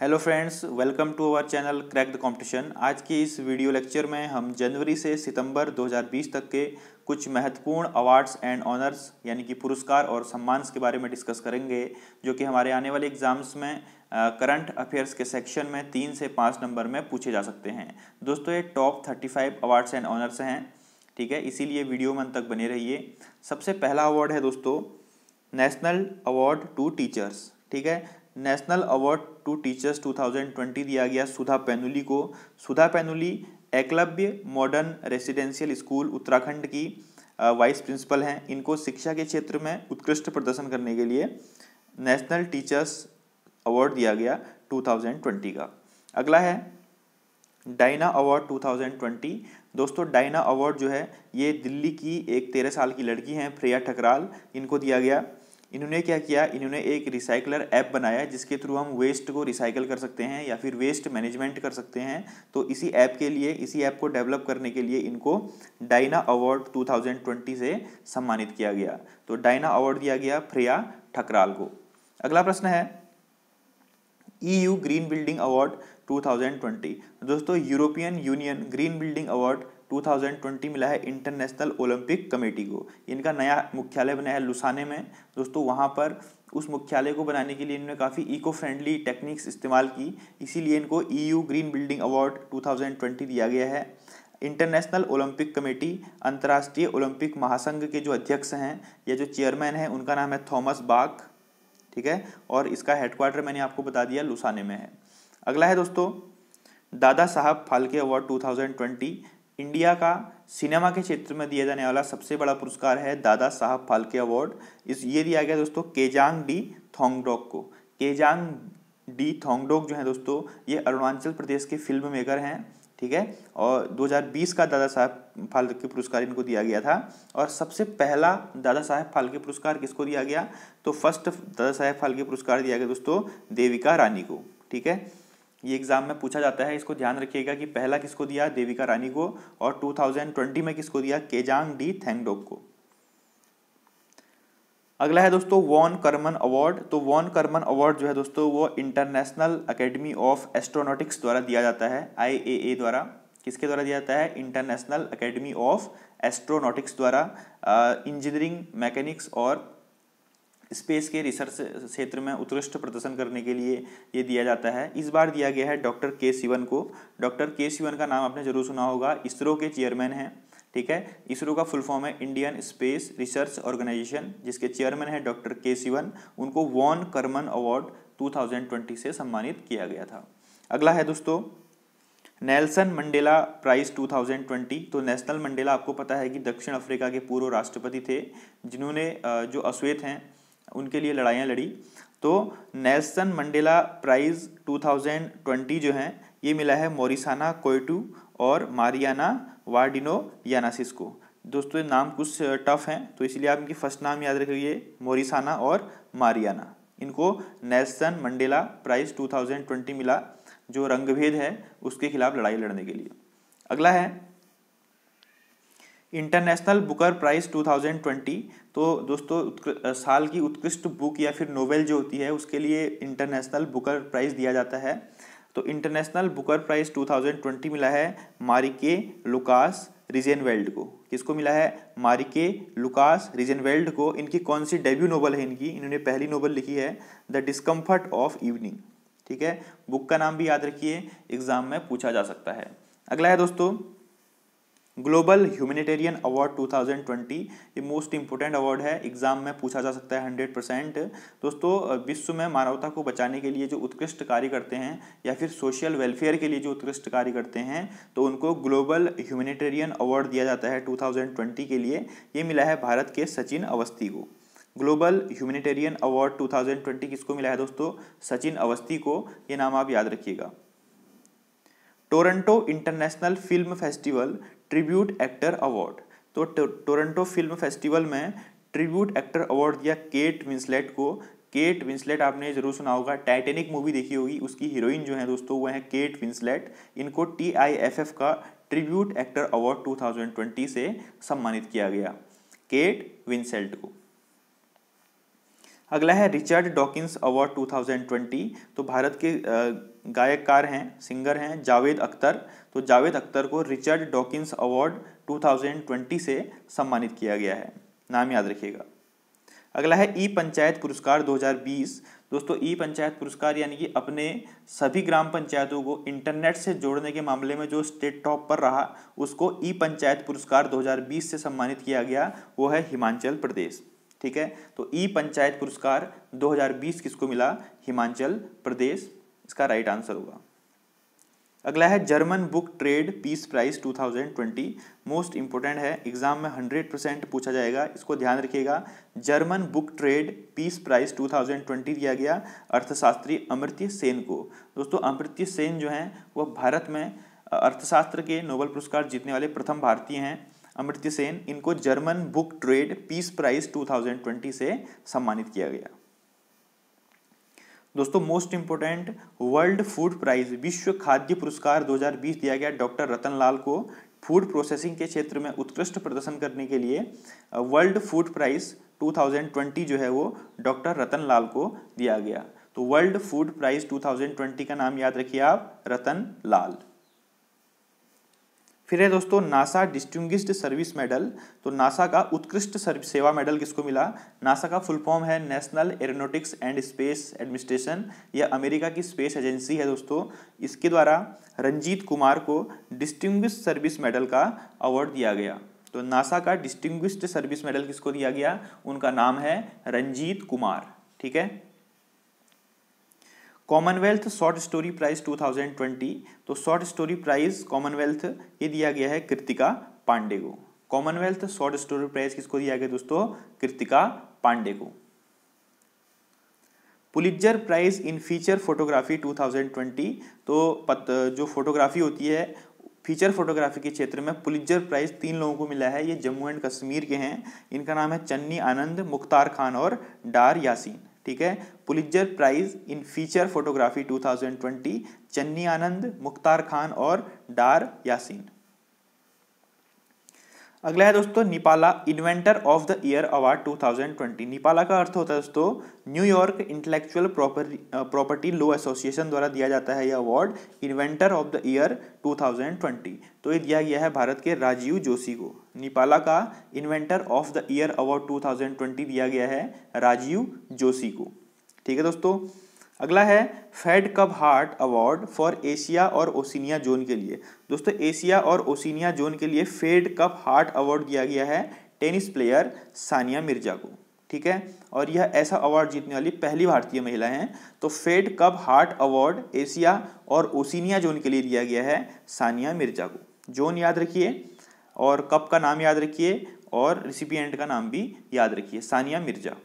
hello friends welcome to our channel crack the competition आज की इस वीडियो लेक्चर में हम जनवरी से सितंबर 2020 तक के कुछ महत्वपूर्ण अवार्ड्स एंड ऑनर्स यानी कि पुरस्कार और सम्मान के बारे में डिस्कस करेंगे जो कि हमारे आने वाले एग्जाम्स में करंट अफेयर्स के सेक्शन में तीन से पाँच नंबर में पूछे जा सकते हैं दोस्तों ये top thirty five awards and honours हैं ठीक है इसीलिए वीडियो में तक बने रहिए सबसे पहला अवार्ड है दोस्तों नेशनल अवार्ड टू टीचर्स ठीक है नेशनल अवार्ड टू टीचर्स 2020 दिया गया सुधा पैनुली को Sudha Painuli Eklavya modern residential school Uttarakhand की वाइस प्रिंसिपल हैं इनको शिक्षा के क्षेत्र में उत्कृष्ट प्रदर्शन करने के लिए नेशनल टीचर्स अवार्ड दिया गया 2020 का अगला है डाइना अवार्ड 2020 दोस्तों डाइना अवार्ड जो है ये दिल्ली की एक तेरह साल की लड़की हैं प्रिया ठकराल इनको दिया गया इन्होंने क्या किया इन्होंने एक रिसाइकलर ऐप बनाया जिसके थ्रू हम वेस्ट को रिसाइकल कर सकते हैं या फिर वेस्ट मैनेजमेंट कर सकते हैं तो इसी ऐप के लिए इसी ऐप को डेवलप करने के लिए इनको डाइना अवार्ड 2020 से सम्मानित किया गया तो डाइना अवार्ड दिया गया फ्रेया ठकराल को अगला प्रश्न है E green building award to दोस्तों European Union green building award 2020 मिला है इंटरनेशनल ओलंपिक कमेटी को इनका नया मुख्यालय बना है लुसाने में दोस्तों वहाँ पर उस मुख्यालय को बनाने के लिए इन्होंने काफ़ी इको फ्रेंडली टेक्निक्स इस्तेमाल की इसीलिए इनको ईयू ग्रीन बिल्डिंग अवार्ड 2020 दिया गया है इंटरनेशनल ओलंपिक कमेटी अंतर्राष्ट्रीय ओलंपिक महासंघ के जो अध्यक्ष हैं या जो चेयरमैन हैं उनका नाम है थॉमस बाग ठीक है और इसका हेडक्वार्टर मैंने आपको बता दिया लुसाने में है अगला है दोस्तों दादा साहब फालके अवार्ड 2020 इंडिया का सिनेमा के क्षेत्र में दिया जाने वाला सबसे बड़ा पुरस्कार है दादा साहब फाल्के अवार्ड इस ये दिया गया दोस्तों केजांग डी थोंगडोक को केजांग डी थोंगडोक जो है दोस्तों ये अरुणाचल प्रदेश के फिल्म मेकर हैं ठीक है और 2020 का दादा साहब फाल्के पुरस्कार इनको दिया गया था और सबसे पहला दादा साहेब फाल्के पुरस्कार किसको दिया गया तो फर्स्ट दादा साहेब फाल्के पुरस्कार दिया गया दोस्तों देविका रानी को ठीक है ये एग्जाम में पूछा जाता है इसको ध्यान रखिएगा कि पहला किसको दिया देविका रानी को और 2020 में किसको दिया केजांग डी थैंगडोक को अगला है दोस्तों वॉन कर्मन अवार्ड तो वॉन कर्मन अवार्ड जो है दोस्तों वो इंटरनेशनल अकेडमी ऑफ एस्ट्रोनॉटिक्स द्वारा दिया जाता है आई द्वारा किसके द्वारा दिया जाता है इंटरनेशनल अकेडमी ऑफ एस्ट्रोनॉटिक्स द्वारा इंजीनियरिंग मैकेनिक्स और स्पेस के रिसर्च क्षेत्र में उत्कृष्ट प्रदर्शन करने के लिए ये दिया जाता है इस बार दिया गया है डॉक्टर के सिवन को डॉक्टर के सिवन का नाम आपने जरूर सुना होगा इसरो के चेयरमैन हैं ठीक है इसरो का फुल फॉर्म है इंडियन स्पेस रिसर्च ऑर्गेनाइजेशन जिसके चेयरमैन है डॉक्टर के सिवन उनको वॉन करमन अवार्ड 2020 से सम्मानित किया गया था अगला है दोस्तों नेल्सन मंडेला प्राइज 2020 तो नेशनल मंडेला आपको पता है कि दक्षिण अफ्रीका के पूर्व राष्ट्रपति थे जिन्होंने जो अश्वेत हैं उनके लिए लड़ाइयाँ लड़ी तो नेल्सन मंडेला प्राइज़ 2020 जो है ये मिला है मोरिसाना कोयटू और मारियाना वार्डिनो यानासिस को दोस्तों नाम कुछ टफ हैं तो इसलिए आप इनकी फर्स्ट नाम याद रखिए मोरिसाना और मारियाना इनको नेल्सन मंडेला प्राइज़ 2020 मिला जो रंगभेद है उसके खिलाफ लड़ाई लड़ने के लिए अगला है इंटरनेशनल बुकर प्राइज़ 2020 तो दोस्तों साल की उत्कृष्ट बुक या फिर नोवेल जो होती है उसके लिए इंटरनेशनल बुकर प्राइज़ दिया जाता है तो इंटरनेशनल बुकर प्राइज़ 2020 मिला है मारिके लुकास रिजेनवेल्ड को किसको मिला है मारिके लुकास रिजेनवेल्ड को इनकी कौन सी डेब्यू नोवेल है इनकी इन्होंने पहली नोवेल लिखी है द डिस्कम्फर्ट ऑफ इवनिंग ठीक है बुक का नाम भी याद रखिए एग्जाम में पूछा जा सकता है अगला है दोस्तों ग्लोबल ह्यूमैनिटेरियन अवार्ड 2020 ये मोस्ट इंपोर्टेंट अवार्ड है एग्जाम में पूछा जा सकता है 100 परसेंट दोस्तों विश्व में मानवता को बचाने के लिए जो उत्कृष्ट कार्य करते हैं या फिर सोशल वेलफेयर के लिए जो उत्कृष्ट कार्य करते हैं तो उनको ग्लोबल ह्यूमैनिटेरियन अवार्ड दिया जाता है 2020 के लिए ये मिला है भारत के सचिन अवस्थी को ग्लोबल ह्यूमेटेरियन अवार्ड टू किसको मिला है दोस्तों सचिन अवस्थी को ये नाम आप याद रखिएगा Toronto international film festival tribute actor award तो टोरंटो फिल्म फेस्टिवल में ट्रिब्यूट एक्टर अवार्ड दिया केट विंसलेट को केट विंसलेट आपने जरूर सुना होगा टाइटेनिक मूवी देखी होगी उसकी हीरोइन जो है दोस्तों वह है केट विंसलेट इनको टी आई एफ एफ का ट्रिब्यूट एक्टर अवार्ड 2020 से सम्मानित किया गया केट विंसेल्ट को अगला है रिचर्ड डॉकिंस अवार्ड 2020 तो भारत के गायककार हैं सिंगर हैं जावेद अख्तर तो जावेद अख्तर को रिचर्ड डॉकिंस अवार्ड 2020 से सम्मानित किया गया है नाम याद रखिएगा अगला है ई पंचायत पुरस्कार 2020 दोस्तों ई पंचायत पुरस्कार यानी कि अपने सभी ग्राम पंचायतों को इंटरनेट से जोड़ने के मामले में जो स्टेट टॉप पर रहा उसको ई पंचायत पुरस्कार 2020 से सम्मानित किया गया वो है हिमाचल प्रदेश ठीक है तो ई e पंचायत पुरस्कार 2020 किसको मिला हिमाचल प्रदेश इसका राइट आंसर होगा अगला है German book trade peace prize 2020 most important है एग्जाम में 100 परसेंट पूछा जाएगा इसको ध्यान रखिएगा German book trade peace prize 2020 दिया गया अर्थशास्त्री अमृत्य सेन को दोस्तों अमृत्य सेन जो हैं वह भारत में अर्थशास्त्र के नोबल पुरस्कार जीतने वाले प्रथम भारतीय हैं अमृत्य सेन इनको German book trade peace prize 2020 से सम्मानित किया गया दोस्तों most important world food prize विश्व खाद्य पुरस्कार 2020 दिया गया डॉक्टर रतन लाल को फूड प्रोसेसिंग के क्षेत्र में उत्कृष्ट प्रदर्शन करने के लिए वर्ल्ड फूड प्राइज 2020 जो है वो डॉक्टर रतन लाल को दिया गया तो वर्ल्ड फूड प्राइज 2020 का नाम याद रखिए आप रतन लाल फिर है दोस्तों नासा डिस्टिंग्विश्ड सर्विस मेडल तो नासा का उत्कृष्ट सेवा मेडल किसको मिला नासा का फुल फॉर्म है national aeronautics and space administration यह अमेरिका की स्पेस एजेंसी है दोस्तों इसके द्वारा रंजीत कुमार को डिस्टिंग्विस्ड सर्विस मेडल का अवार्ड दिया गया तो नासा का डिस्टिंग्विस्ड सर्विस मेडल किसको दिया गया उनका नाम है रंजीत कुमार ठीक है कॉमनवेल्थ शॉर्ट स्टोरी प्राइज 2020 तो शॉर्ट स्टोरी प्राइज कॉमनवेल्थ ये दिया गया है कृतिका पांडे को कॉमनवेल्थ शॉर्ट स्टोरी प्राइज किसको दिया गया दोस्तों कृतिका पांडे को Pulitzer prize in feature photography 2020 तो पत, जो फोटोग्राफी होती है फीचर फोटोग्राफी के क्षेत्र में पुलिजर प्राइज तीन लोगों को मिला है ये जम्मू एंड कश्मीर के हैं इनका नाम है चन्नी आनंद मुख्तार खान और डार यासीन ठीक है Pulitzer prize in feature photography 2020 Channi Anand Mukhtar Khan और डार यासीन अगला है दोस्तों NYIPLA inventor of the year award 2020 NYIPLA का अर्थ होता है दोस्तों New York intellectual property law association द्वारा दिया जाता है यह award inventor of the year 2020 तो ये दिया गया है भारत के राजीव जोशी को निपाला का inventor of the year award to दिया गया है राजीव जोशी को ठीक है दोस्तों अगला है Fed Cup heart award for Asia और ओसिनिया जोन के लिए दोस्तों एशिया और ओसिनिया जोन के लिए फेड कप हार्ट अवार्ड दिया गया है टेनिस प्लेयर सानिया मिर्जा को ठीक है और यह ऐसा अवार्ड जीतने वाली पहली भारतीय महिला हैं तो Fed Cup heart award Asia और ओसिनिया जोन के लिए दिया गया है सानिया मिर्जा को जोन याद रखिए और कप का नाम याद रखिए और रिसिपियंट का नाम भी याद रखिए Sania Mirza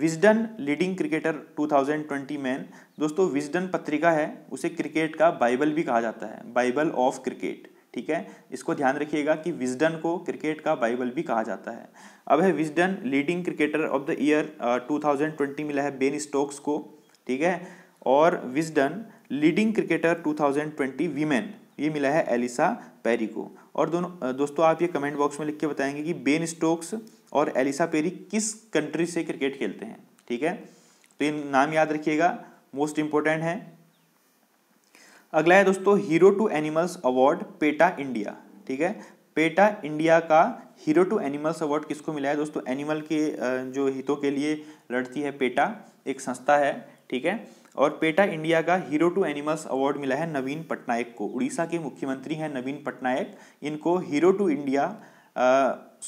Wisden leading cricketer 2020 man दोस्तों विजडन पत्रिका है उसे क्रिकेट का बाइबल भी कहा जाता है बाइबल ऑफ क्रिकेट ठीक है इसको ध्यान रखिएगा कि विजडन को क्रिकेट का बाइबल भी कहा जाता है अब है Wisden leading cricketer of the year 2020 मिला है बेन स्टोक्स को ठीक है और विजडन लीडिंग क्रिकेटर 2020 वीमेन ये मिला है एलिसा पैरी को और दोनों दोस्तों आप ये कमेंट बॉक्स में लिख के बताएंगे कि बेन स्टोक्स और एलिसा पेरी किस कंट्री से क्रिकेट खेलते हैं ठीक है तो ये नाम याद रखिएगा मोस्ट इंपॉर्टेंट है अगला है दोस्तों hero to animals award PETA India ठीक है पेटा इंडिया का हीरो टू एनिमल्स अवार्ड किसको मिला है दोस्तों एनिमल के जो हितों के लिए लड़ती है पेटा एक संस्था है ठीक है और पेटा इंडिया का हीरो टू एनिमल्स अवार्ड मिला है नवीन पटनायक को उड़ीसा के मुख्यमंत्री हैं नवीन पटनायक इनको hero to India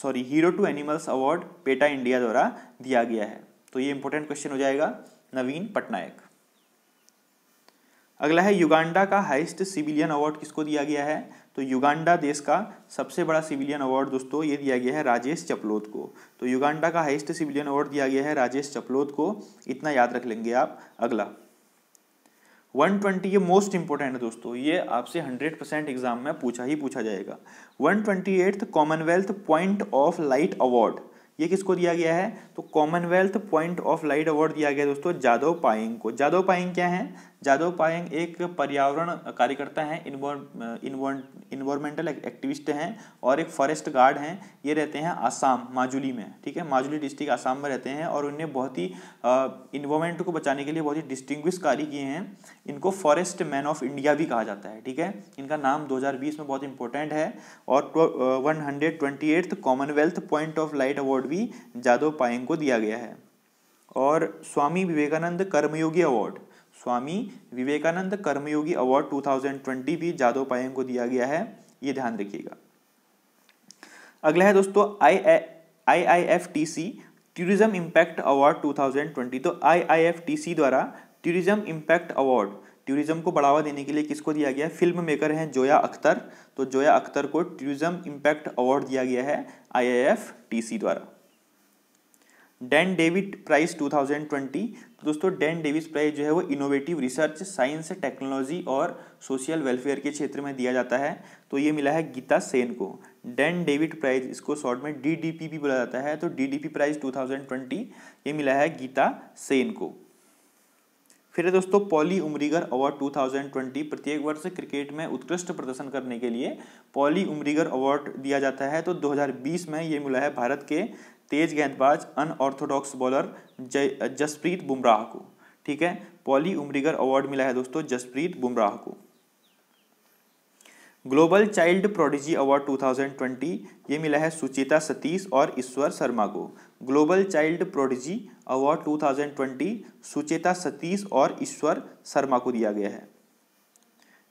sorry hero to animals award PETA India द्वारा दिया गया है तो ये इंपॉर्टेंट क्वेश्चन हो जाएगा नवीन पटनायक अगला है युगांडा का हाइस्ट सिविलियन अवार्ड किसको दिया गया है तो युगांडा देश का सबसे बड़ा सिविलियन अवार्ड दोस्तों ये दिया गया है राजेश चपलोत को तो युगांडा का हाइस्ट सिविलियन अवार्ड दिया गया है राजेश चपलोत को इतना याद रख लेंगे आप अगला 120 ये मोस्ट इंपॉर्टेंट है दोस्तों ये आपसे 100 परसेंट एग्जाम में पूछा ही पूछा जाएगा 128 Commonwealth point of light award ये किसको दिया गया है तो Commonwealth point of light award दिया गया दोस्तों जादव पाइंग को जादव पाइंग क्या है जादव पायंग एक पर्यावरण कार्यकर्ता हैं इन्वायरमेंटल एक्टिविस्ट हैं और एक फॉरेस्ट गार्ड हैं ये रहते हैं आसाम माजुली में ठीक है माजुली डिस्ट्रिक्ट आसाम में रहते हैं और उनने बहुत ही इन्वायरमेंट को बचाने के लिए बहुत ही डिस्टिंग्विश कार्य किए हैं इनको फॉरेस्ट मैन ऑफ इंडिया भी कहा जाता है ठीक है इनका नाम दो में बहुत इंपॉर्टेंट है और one hundred twenty eighth Commonwealth point of light award भी जादव पायंग को दिया गया है और स्वामी विवेकानंद कर्मयोगी अवार्ड स्वामी विवेकानंद कर्मयोगी अवार्ड 2020 भी जादव पायंग को दिया गया है ये ध्यान रखिएगा अगला है दोस्तों I I F T C tourism impact award 2020 तो आई आई एफ टी सी द्वारा टूरिज्म इम्पैक्ट अवार्ड टूरिज्म को बढ़ावा देने के लिए किसको दिया गया फिल्म मेकर हैं जोया अख्तर तो जोया अख्तर को टूरिज्म इम्पैक्ट अवार्ड दिया गया है आई आई एफ टी सी द्वारा डैन डेविड प्राइस 2020 दोस्तों डैन डेविस प्राइज जो है वो इनोवेटिव रिसर्च साइंस टेक्नोलॉजी और सोशल वेलफेयर के क्षेत्र में दिया जाता है तो ये मिला है गीता सेन को डैन डेविड प्राइज इसको शॉर्ट में डी डी पी भी बोला जाता है तो D D P prize two thousand twenty ये मिला है गीता सेन को फिर दोस्तों पॉली उमरीगर अवार्ड 2020 प्रत्येक वर्ष क्रिकेट में उत्कृष्ट प्रदर्शन करने के लिए पॉली उमरीगर अवार्ड दिया जाता है तो 2020 में ये मिला है भारत के तेज गेंदबाज अनऑर्थोडॉक्स बॉलर जसप्रीत बुमराह को ठीक है पॉली उमरीगर अवार्ड मिला है दोस्तों जसप्रीत बुमराह को ग्लोबल चाइल्ड प्रोडिजी अवार्ड 2020 ये मिला है सुचेता सतीश और ईश्वर शर्मा को global child prodigy award 2020 Sucheta Satish और ईश्वर शर्मा को दिया गया है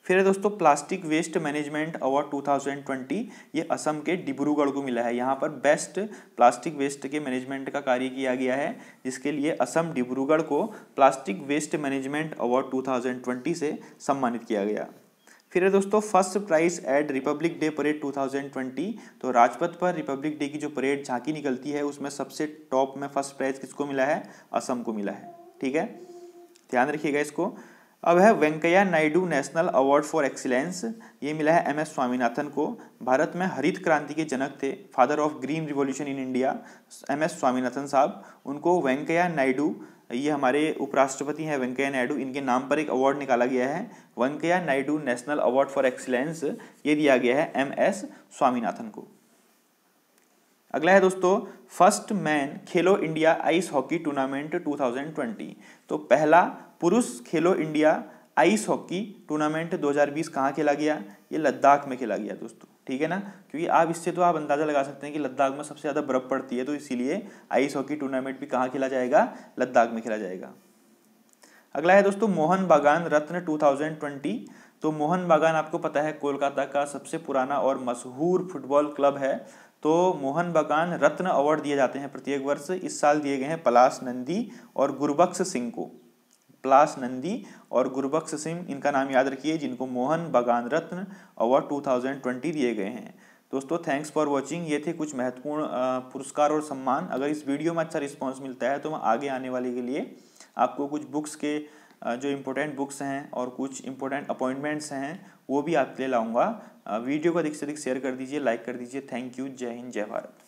फिर है दोस्तों प्लास्टिक वेस्ट मैनेजमेंट अवार्ड 2020 ये असम के डिब्रूगढ़ को मिला है यहाँ पर बेस्ट प्लास्टिक वेस्ट के मैनेजमेंट का कार्य किया गया है जिसके लिए असम डिब्रूगढ़ को प्लास्टिक वेस्ट मैनेजमेंट अवार्ड 2020 से सम्मानित किया गया फिर है दोस्तों first prize at Republic Day parade 2020 तो राजपथ पर रिपब्लिक डे की जो परेड झांकी निकलती है उसमें सबसे टॉप में फर्स्ट प्राइज किसको मिला है असम को मिला है ठीक है ध्यान रखिएगा इसको अब है Venkaiah Naidu national award for excellence ये मिला है एम एस स्वामीनाथन को भारत में हरित क्रांति के जनक थे father of green revolution in India M S Swaminathan साहब उनको वेंकैया नायडू ये हमारे उपराष्ट्रपति हैं वेंकैया नायडू इनके नाम पर एक अवार्ड निकाला गया है Venkaiah Naidu national award for excellence ये दिया गया है एम एस स्वामीनाथन को अगला है दोस्तों first man Khelo India ice hockey tournament 2020 तो पहला पुरुष खेलो इंडिया आइस हॉकी टूर्नामेंट 2020 कहाँ खेला गया ये लद्दाख में खेला गया दोस्तों ठीक है ना क्योंकि आप इससे तो आप अंदाज़ा लगा सकते हैं कि लद्दाख में सबसे ज़्यादा बर्फ़ पड़ती है तो इसीलिए आइस हॉकी टूर्नामेंट भी कहाँ खेला जाएगा लद्दाख में खेला जाएगा अगला है दोस्तों मोहन बागान रत्न 2020 तो मोहन बागान आपको पता है कोलकाता का सबसे पुराना और मशहूर फुटबॉल क्लब है तो मोहन बगान रत्न अवार्ड दिए जाते हैं प्रत्येक वर्ष इस साल दिए गए हैं पलाश नंदी और गुरबख्श सिंह को पलाश नंदी और गुरबख्श सिंह इनका नाम याद रखिए जिनको मोहन बगान रत्न अवार्ड 2020 दिए गए हैं दोस्तों थैंक्स फॉर वॉचिंग ये थे कुछ महत्वपूर्ण पुरस्कार और सम्मान अगर इस वीडियो में अच्छा रिस्पॉन्स मिलता है तो मैं आगे आने वाले के लिए आपको कुछ बुक्स के जो इम्पोर्टेंट बुक्स हैं और कुछ इम्पोर्टेंट अपॉइंटमेंट्स हैं वो भी आपके लिए लाऊंगा वीडियो को अधिक से अधिक शेयर कर दीजिए लाइक कर दीजिए थैंक यू जय हिंद जय भारत